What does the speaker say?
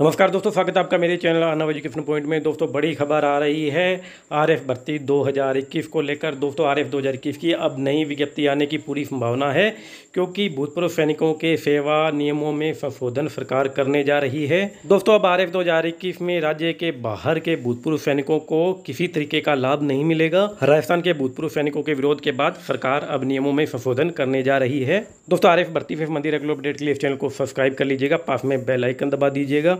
नमस्कार दोस्तों स्वागत है आपका मेरे चैनल आना एजुकेशन पॉइंट में दोस्तों बड़ी खबर आ रही है आरएफ भर्ती 2021 को लेकर दोस्तों आरएफ 2021 की अब नई विज्ञप्ति आने की पूरी संभावना है क्योंकि भूतपूर्व सैनिकों के सेवा नियमों में संशोधन सरकार करने जा रही है दोस्तों अब आरएफ 2021 में राज्य के बाहर के भूतपूर्व सैनिकों को किसी तरीके का लाभ नहीं मिलेगा राजस्थान के भूतपूर्व सैनिकों के विरोध के बाद सरकार अब नियमों में संशोधन करने जा रही है दोस्तों आरएफ भर्ती से संबंधित अगले अपडेट के लिए इस चैनल को सब्सक्राइब कर लीजिएगा पास में बेलाइकन दबा दीजिएगा